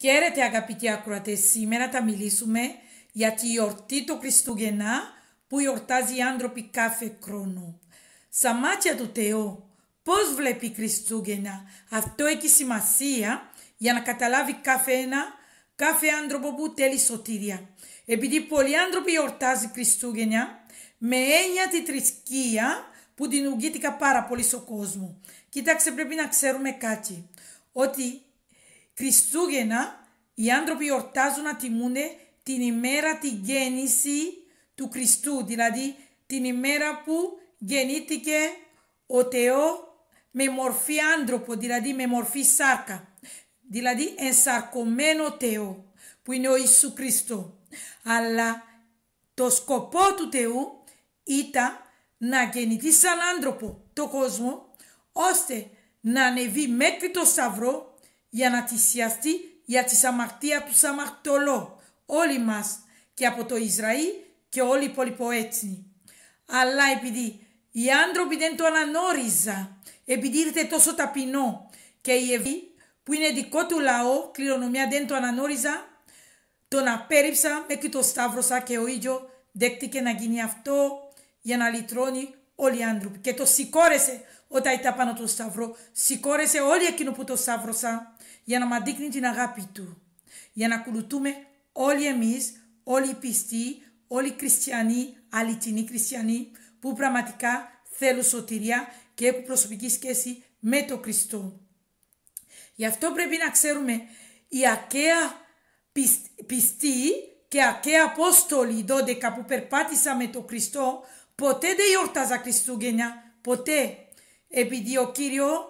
Καίρετε αγαπητοί ακροατές, σήμερα θα μιλήσουμε για τη γιορτή του Χριστούγεννα που γιορτάζει οι άνθρωποι κάθε χρόνο. Στα μάτια του Θεού, πώς βλέπει η Χριστούγεννα, αυτό έχει σημασία για να καταλάβει κάθε ένα, κάθε άνθρωπο που θέλει σωτήρια. Επειδή πολλοί άνθρωποι γιορτάζουν Χριστούγεννα με έννοια τη θρησκεία που δημιουργήθηκε πάρα πολύ στον κόσμο. Κοίταξε πρέπει να ξέρουμε κάτι, ότι Χριστούγεννα οι άνθρωποι ορτάζουν να τιμούνε την ημέρα τη γέννηση του Χριστού, δηλαδή την ημέρα που γεννήθηκε ο Θεός με μορφή άνθρωπο, δηλαδή με μορφή σάρκα, δηλαδή ενσαρκωμένο Θεό που είναι ο Ιησού Χριστό. Αλλά το σκοπό του Θεού ήταν να γεννηθεί σαν άνθρωπο το κόσμο, ώστε να ανεβεί μέχρι το σαυρό για να θυσιαστεί για τη αμαρτία του σαμαρτωλό όλοι μας και από το Ισραήλ και όλοι οι πολυποέτσινοι Αλλά επειδή οι άνθρωποι δεν το ανανόριζαν επειδή ήρθε τόσο ταπεινό και οι Εβραίοι που είναι δικό του λαό, κληρονομιά δεν το ανανόριζαν τον απέρριψα μέχρι το Σταύρωσα και ο ίδιο δέχτηκε να γίνει αυτό για να λυτρώνει όλοι οι άνθρωποι. Και το σηκώρεσε όταν ήταν πάνω το Σταυρό. Σηκώρεσε όλοι εκείνο που το Σταύρωσαν για να μας δείχνει την αγάπη του. Για να ακολουθούμε όλοι εμείς, όλοι οι πιστοί, όλοι οι χριστιανοί, αληθινοί χριστιανοί που πραγματικά θέλουν σωτηρία και έχουν προσωπική σχέση με τον Χριστό. Γι' αυτό πρέπει να ξέρουμε η ακαία πιστοί και ακαία Απόστολοι 12 που περπάτησαν με τον Χριστό ποτέ δεν γιόρταζα Χριστούγεννα, ποτέ. Επειδή ο Κύριος,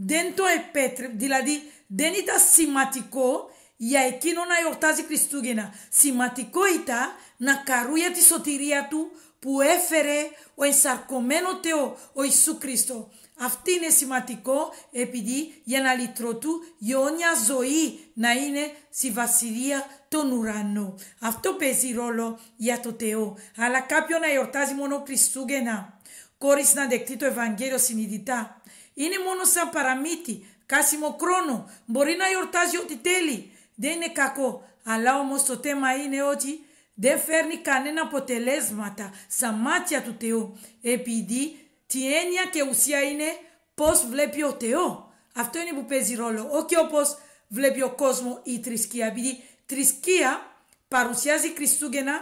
δεν το επέτρεπε, δηλαδή δεν ήταν σημαντικό για εκείνο να εορτάζει Χριστούγεννα. Σημαντικό ήταν να καρούει τη σωτηρία του που έφερε ο ενσαρκωμένο Θεό, ο Ιησού Χριστό. Αυτή είναι σημαντικό επειδή για να λυτρωτού η αιώνια ζωή να είναι στη βασιλεία των ουρανών. Αυτό παίζει ρόλο για το Θεό. Αλλά κάποιον να εορτάζει μόνο Χριστούγεννα χωρίς να δεκτεί το Ευαγγέλιο συνειδητά είναι μόνο σαν παραμύθι, κάσιμο χρόνο. Μπορεί να γιορτάζει ό,τι θέλει. Δεν είναι κακό. Αλλά όμως το θέμα είναι ότι δεν φέρνει κανένα αποτελέσματα στα μάτια του Θεού. Επειδή τι έννοια και ουσία είναι πώς βλέπει ο Θεό. Αυτό είναι που παίζει ρόλο. Όχι όπως βλέπει ο κόσμος η θρησκεία. Επειδή θρησκεία παρουσιάζει Χριστούγεννα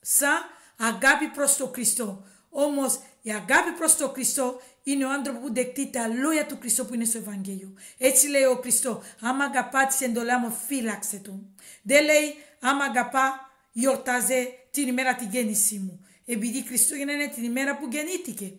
σαν αγάπη προς τον Χριστό. Όμως η αγάπη προς τον Χριστό είναι ο άνθρωπο που δεκτεί τα λόγια του Χριστό που είναι στο Ευαγγέλιο. Έτσι λέει ο Χριστό, άμα αγαπάς τη εντολά μου φύλαξε του. Δεν λέει, άμα αγαπά γιορτάζε την ημέρα τη γέννησή μου. Επειδή Χριστό είναι την ημέρα που γεννήθηκε.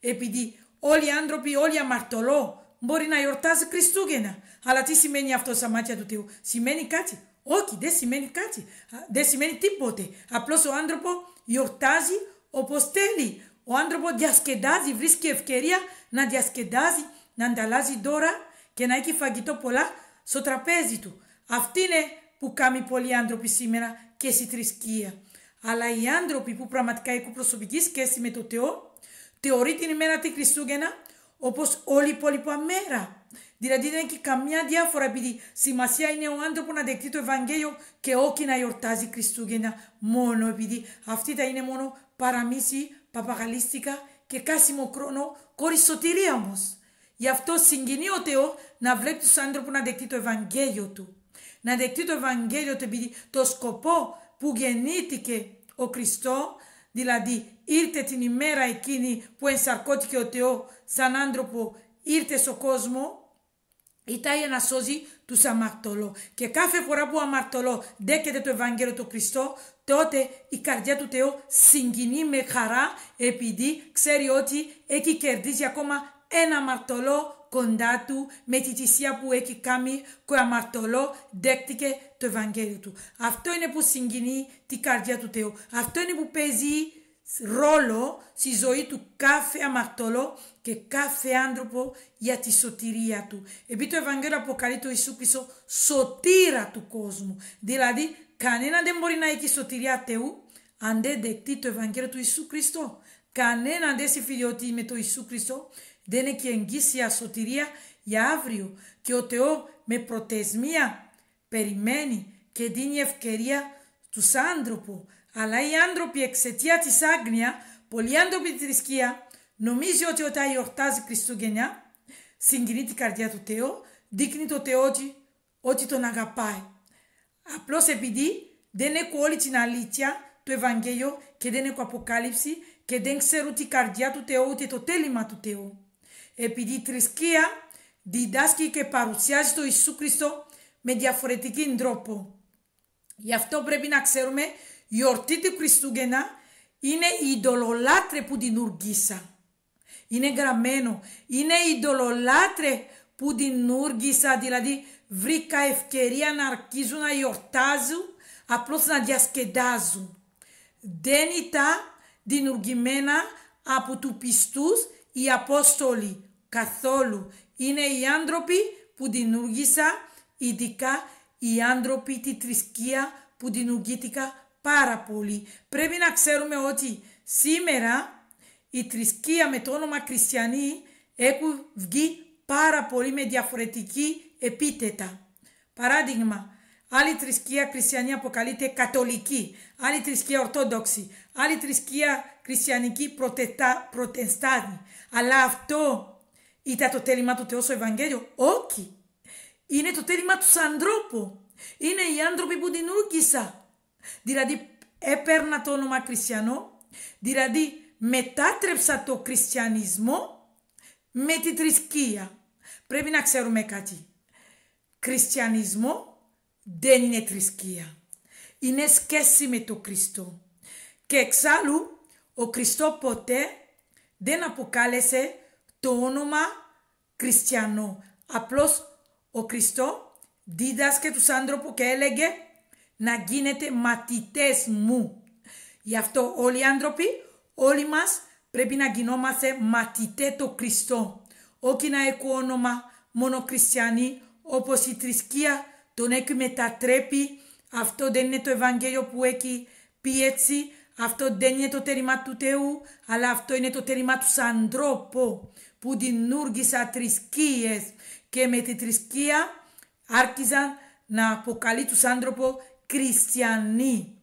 Επειδή όλοι οι άνθρωποι, όλοι οι αμαρτωλό μπορεί να γιορτάζει Χριστούγεννα. Αλλά τι σημαίνει αυτό στα μάτια του Θεού. Σημαίνει κάτι. Όχι, δεν σημαίνει κάτι. Δεν σημαίνει τίποτε. Απλώς ο άνθρωπο γιορτάζει όπως θέλει, ο άνθρωπος διασκεδάζει, βρίσκει ευκαιρία να διασκεδάζει, να ανταλλάζει τώρα και να έχει φαγητό πολλά στο τραπέζι του. Αυτή είναι που κάνει πολλοί άνθρωποι σήμερα και στη θρησκεία. Αλλά οι άνθρωποι που πραγματικά έχουν προσωπική σχέση με το Θεό, θεωρεί την ημέρα τη Χριστούγεννα όπως όλη η υπόλοιπα μέρα. Δηλαδή δεν έχει καμιά διάφορα επειδή σημασία είναι ο άνθρωπο να δεχτεί το Ευαγγέλιο και όχι να γιορτάζει Χριστούγεννα μόνο επειδή αυτή θα είναι μόνο παραμύθι, παπαγαλίστικα και κάσιμο χρόνο χωρί σωτηρία όμως. Γι' αυτό συγκινεί ο Θεός να βλέπει τους άνθρωπους να δεχτεί το Ευαγγέλιο του. Να δεχτεί το Ευαγγέλιο του επειδή το σκοπό που γεννήθηκε ο Χριστός, δηλαδή ήρθε την ημέρα εκείνη που ενσαρκώθηκε ο Θεός σαν άνθρωπο, ήρθε στον κόσμο, ήταν για να σώζει τους αμαρτωλό. Και κάθε φορά που ο αμαρτωλός δέχεται το Ευαγγέλιο του Χριστό, τότε η καρδιά του Θεού συγκινεί με χαρά επειδή ξέρει ότι έχει κερδίσει ακόμα ένα αμαρτωλό κοντά του με τη θυσία που έχει κάνει και ο αμαρτωλό δέχτηκε το Ευαγγέλιο του. Αυτό είναι που συγκινεί την καρδιά του Θεού. Αυτό είναι που παίζει ρόλο στη ζωή του κάθε αμαρτωλό και κάθε άνθρωπο για τη σωτηρία του. Επειδή το Ευαγγέλιο αποκαλεί το Ιησού Χριστό σωτήρα του κόσμου. Δηλαδή κανένα δεν μπορεί να έχει σωτηρία Θεού αν δεν δεκτεί το Ευαγγέλιο του Ιησού Χριστό. Κανένα δεν συμφιλειωτεί με το Ιησού Χριστό δεν έχει εγγύσια σωτηρία για αύριο και ο Θεός με προτεσμία περιμένει και δίνει ευκαιρία στους άνθρωπους αλλά οι άνθρωποι εξαιτία της άγνοια, πολλοί άνθρωποι της θρησκεία, νομίζει ότι όταν η Χριστούγεννα, συγκινεί την καρδιά του Θεού, δείχνει το Θεό ότι, ότι τον αγαπάει. Απλώς επειδή δεν έχω όλη την αλήθεια του Ευαγγέλιο και δεν έχω αποκάλυψη και δεν ξέρω την καρδιά του Θεού ούτε το τέλημα του Θεού. Επειδή η θρησκεία διδάσκει και παρουσιάζει το Ιησού Χριστό με διαφορετική τρόπο. Γι' αυτό πρέπει να ξέρουμε ορτή του Χριστούγεννα είναι η ειδωλολάτρε που δινούργησα. Είναι γραμμένο. Είναι η ειδωλολάτρε που δινούργησα, δηλαδή βρήκα ευκαιρία να αρχίζουν να γιορτάζουν, απλώς να διασκεδάζουν. Δεν ήταν δημιουργημένα από του πιστούς οι Απόστολοι καθόλου. Είναι οι άνθρωποι που δημιούργησαν, ειδικά οι άνθρωποι τη θρησκεία που δημιουργήθηκαν πάρα πολύ. Πρέπει να ξέρουμε ότι σήμερα η θρησκεία με το όνομα χριστιανή έχουν βγει πάρα πολύ με διαφορετική επίτετα. Παράδειγμα, άλλη θρησκεία χριστιανή αποκαλείται κατολική, άλλη θρησκεία ορθόδοξη, άλλη θρησκεία χριστιανική προτεστάνη. Αλλά αυτό ήταν το τέλημα του Θεού στο Ευαγγέλιο. Όχι. Είναι το τέλημα του ανθρώπου. Είναι οι άνθρωποι που δημιούργησαν δηλαδή έπαιρνα το όνομα Χριστιανό, δηλαδή μετάτρεψα το χριστιανισμό με τη θρησκεία. Πρέπει να ξέρουμε κάτι. Χριστιανισμό δεν είναι θρησκεία. Είναι σχέση με το Χριστό. Και εξάλλου, ο Χριστό ποτέ δεν αποκάλεσε το όνομα Χριστιανό. Απλώς ο Χριστό δίδασκε τους άνθρωπους και έλεγε να γίνετε μαθητές μου. Γι' αυτό όλοι οι άνθρωποι, όλοι μας πρέπει να γινόμαστε μαθητές το Χριστό. Όχι να έχω όνομα μόνο χριστιανοί, όπως η θρησκεία τον έχει μετατρέπει... Αυτό δεν είναι το Ευαγγέλιο που έχει πει έτσι. Αυτό δεν είναι το τέρημα του Θεού, αλλά αυτό είναι το τέρημα του ανθρώπου που δημιούργησαν θρησκείες και με τη θρησκεία άρχιζαν να αποκαλεί τους άνθρωπους χριστιανοί.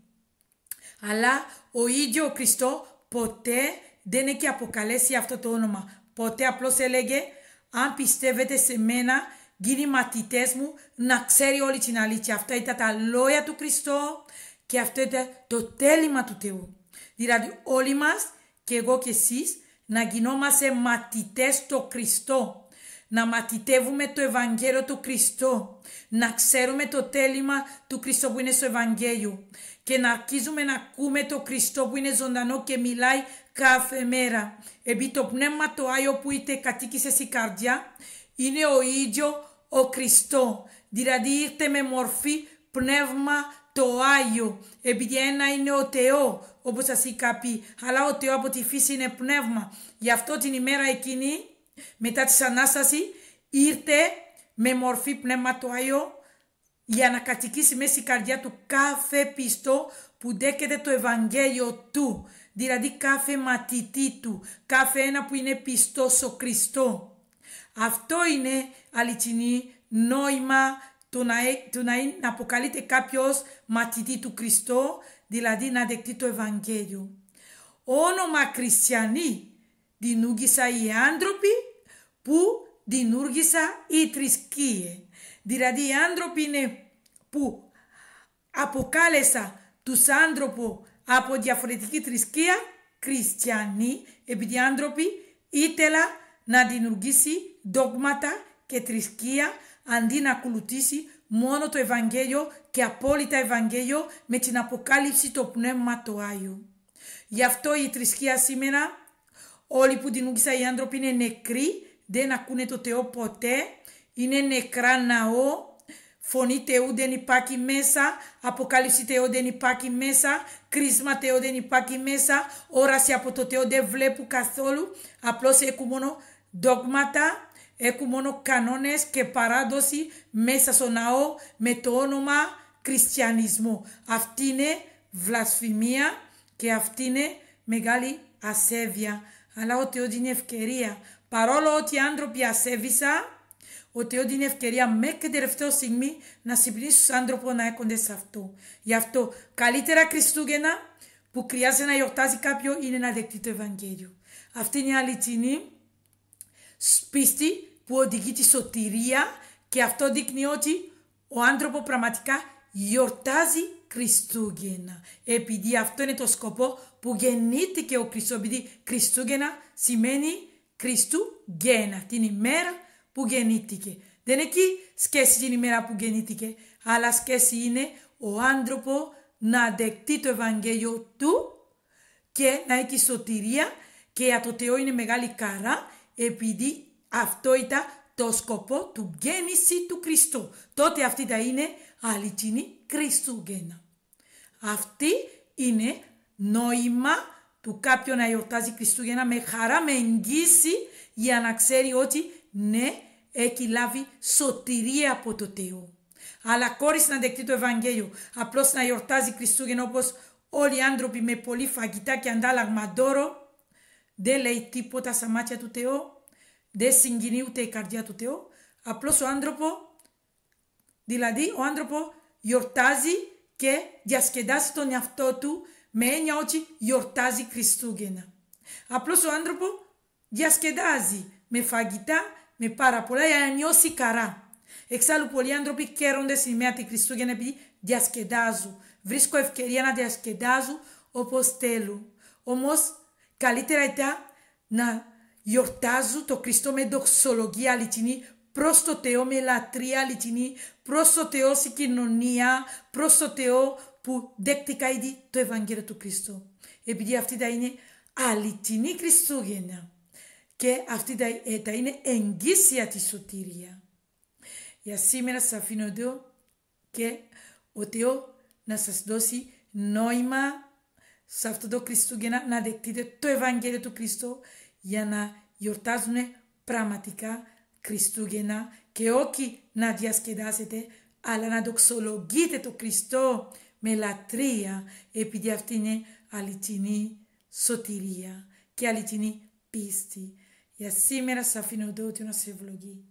Αλλά ο ίδιο ο Χριστό ποτέ δεν έχει αποκαλέσει αυτό το όνομα. Ποτέ απλώς έλεγε αν πιστεύετε σε μένα γίνει μαθητές μου να ξέρει όλη την αλήθεια. Αυτά ήταν τα λόγια του Χριστό και αυτό ήταν το τέλημα του Θεού. Δηλαδή όλοι μας και εγώ και εσείς να γινόμαστε μαθητές στο Χριστό να μαθητεύουμε το Ευαγγέλιο του Χριστό, να ξέρουμε το τέλημα του Χριστό που είναι στο Ευαγγέλιο και να αρχίζουμε να ακούμε το Χριστό που είναι ζωντανό και μιλάει κάθε μέρα. Επειδή το Πνεύμα το Άγιο που είτε κατοίκησες στην καρδιά είναι ο ίδιο ο Χριστό, δηλαδή ήρθε με μορφή Πνεύμα το Άγιο, επειδή ένα είναι ο Θεό, όπως σας είχα πει, αλλά ο Θεό από τη φύση είναι πνεύμα. Γι' αυτό την ημέρα εκείνη μετά της Ανάστασης ήρθε με μορφή αιώ για να κατοικήσει μέσα στην καρδιά του κάθε πιστό που δέχεται το Ευαγγέλιο του, δηλαδή κάθε μαθητή του, κάθε ένα που είναι πιστό στο Χριστό. Αυτό είναι αληθινή νόημα του να, ε, να, είναι, να αποκαλείται κάποιος μαθητή του Χριστό, δηλαδή να δεχτεί το Ευαγγέλιο. Όνομα χριστιανοί δινούγισα οι άνθρωποι που δημιούργησα η θρησκεία. Δηλαδή οι άνθρωποι είναι που αποκάλεσα τους άνθρωπους από διαφορετική θρησκεία χριστιανοί, επειδή οι άνθρωποι ήθελα να δημιουργήσει δόγματα και θρησκεία αντί να ακολουθήσει μόνο το Ευαγγέλιο και απόλυτα Ευαγγέλιο με την αποκάλυψη το Πνεύμα του Άγιου. Γι' αυτό η θρησκεία σήμερα όλοι που δημιούργησαν οι άνθρωποι είναι νεκροί δεν ακούνε το Θεό ποτέ, είναι νεκρά ναό, φωνή Θεού δεν υπάρχει μέσα, αποκάλυψη Θεού δεν υπάρχει μέσα, κρίσμα Θεού δεν υπάρχει μέσα, όραση από το Θεό δεν βλέπουν καθόλου, απλώς έχουν μόνο δόγματα, έχουν μόνο κανόνες και παράδοση μέσα στο ναό με το όνομα χριστιανισμό. Αυτή είναι βλασφημία και αυτή είναι μεγάλη ασέβεια αλλά ο ό,τι είναι ευκαιρία. Παρόλο ότι οι άνθρωποι ασέβησαν, ο ό,τι είναι ευκαιρία μέχρι τελευταία στιγμή να συμπλήσει τους άνθρωπους να έρχονται σε αυτό. Γι' αυτό καλύτερα Χριστούγεννα που χρειάζεται να γιορτάζει κάποιο είναι να δεχτεί το Ευαγγέλιο. Αυτή είναι η αληθινή πίστη που οδηγεί τη σωτηρία και αυτό δείχνει ότι ο άνθρωπος πραγματικά γιορτάζει Χριστούγεννα. Επειδή αυτό είναι το σκοπό που γεννήθηκε ο Χριστός, επειδή Χριστούγεννα σημαίνει Χριστούγεννα, την ημέρα που γεννήθηκε. Δεν έχει σχέση την ημέρα που γεννήθηκε, αλλά σχέση είναι ο άνθρωπο να δεχτεί το Ευαγγέλιο του και να έχει σωτηρία και για το Θεό είναι μεγάλη καρά επειδή αυτό ήταν το σκοπό του γέννηση του Χριστού. Τότε αυτή θα είναι αληθινή Χριστούγεννα. Αυτή είναι νόημα του κάποιου να γιορτάζει Χριστούγεννα με χαρά, με εγγύση για να ξέρει ότι ναι, έχει λάβει σωτηρία από το Θεό. Αλλά χωρίς να δεχτεί το Ευαγγέλιο, απλώς να γιορτάζει Χριστούγεννα όπως όλοι οι άνθρωποι με πολύ φαγητά και αντάλλαγμα δώρο, δεν λέει τίποτα στα μάτια του Θεού, δεν συγκινεί ούτε η καρδιά του Θεού, απλώς ο άνθρωπος Δηλαδή ο άνθρωπος γιορτάζει και διασκεδάζει τον εαυτό του με έννοια ότι γιορτάζει Χριστούγεννα. Απλώς ο άνθρωπος διασκεδάζει με φαγητά, με πάρα πολλά για να νιώσει καρά. Εξάλλου πολλοί άνθρωποι κέρονται σημαία τη Χριστούγεννα επειδή διασκεδάζουν. Βρίσκω ευκαιρία να διασκεδάζουν όπως θέλουν. Όμως καλύτερα ήταν να γιορτάζουν το Χριστό με δοξολογία αληθινή προς το Θεό με λατρεία αληθινή, προς το Θεό σε κοινωνία, προς το Θεό που δέχτηκα ήδη το Ευαγγέλιο του Χριστού. Επειδή αυτή θα είναι αληθινή Χριστούγεννα και αυτή θα είναι εγγύσια τη σωτηρία. Για σήμερα σας αφήνω εδώ και ο Θεός να σας δώσει νόημα σε αυτό το Χριστούγεννα να δεχτείτε το Ευαγγέλιο του Χριστού για να γιορτάζουν πραγματικά Χριστούγεννα και όχι να διασκεδάσετε, αλλά να δοξολογείτε το Χριστό με λατρεία, επειδή αυτή είναι αληθινή σωτηρία και αληθινή πίστη. Για σήμερα σας αφήνω εδώ ότι να σε ευλογεί.